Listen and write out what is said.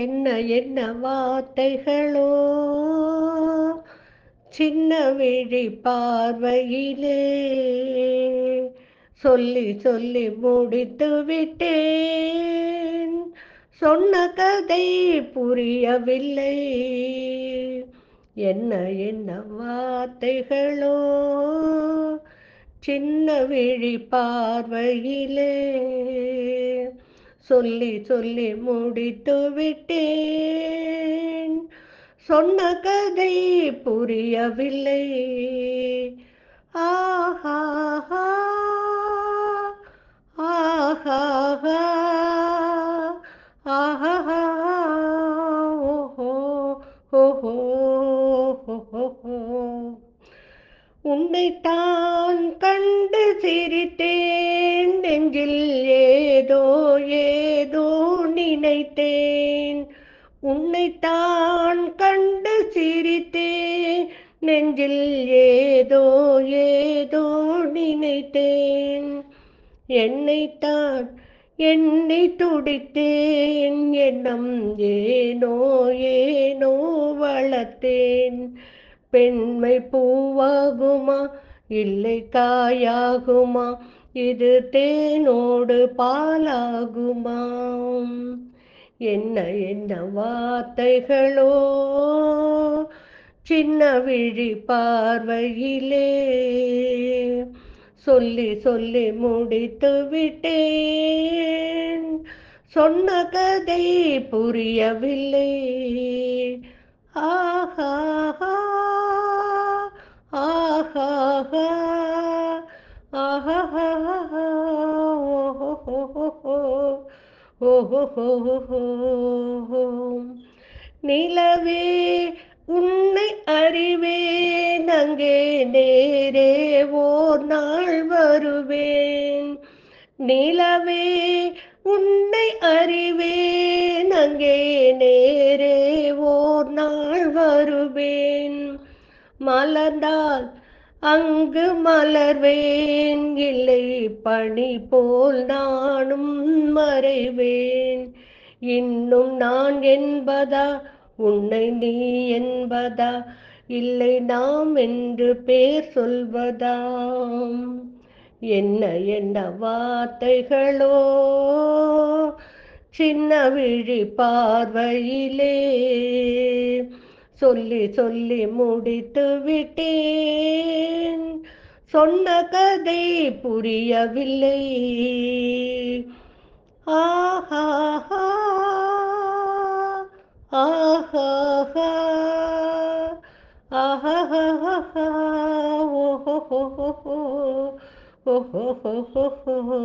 என்ன என்ன வார்த்தைகளோ சின்ன விழி பார்வையிலே சொல்லி சொல்லி முடித்து விட்டேன் சொன்ன கதை புரியவில்லை என்ன என்ன வார்த்தைகளோ சின்ன விழி பார்வையிலே சொல்லி சொல்லி முடித்து விட்டேன் சொன்ன கதை புரியவில்லை ஆஹா ஆஹா ஆஹா ஓஹோ ஓஹோ உன்னைத்தான் கண்டு சிரித்தேன் சிரித்தேன் உன்னைத்தான் கண்டு சிரித்தேன் நெஞ்சில் ஏதோ ஏதோ நினைத்தேன் என்னைத்தான் என்னை துடித்தேன் எண்ணம் ஏனோ ஏனோ வளர்த்தேன் பெண்மை பூவாகுமா இல்லை காயாகுமா இது தேனோடு பாலாகுமா என்ன என்ன வார்த்தைகளோ சின்ன விழி பார்வையிலே சொல்லி சொல்லி முடித்து விட்டேன் சொன்ன கதை புரியவில்லை ஆஹா ஆஹா ஆஹா ஓஹோ நிலவே உன்னை அறிவேன் அங்கே நேரே ஓர் நாள் வருவேன் நிலவே உன்னை அறிவேன் அங்கே நேரே ஓர் நாள் வருவேன் மலர்ந்தால் அங்கு மலர்வேன் இல்லை பணி போல் நானும் மறைவேன் இன்னும் நான் என்பதா உன்னை நீ என்பதா இல்லை நாம் என்று பேர் சொல்வதாம் என்ன என்ன வார்த்தைகளோ சின்ன விழி பார்வையிலே சொல்லி சொல்லி முடித்து விட்டேன் சொன்ன கதை புரியவில்லை ஆஹா ஓஹோ ஓஹோ ஓஹோ ஓஹோ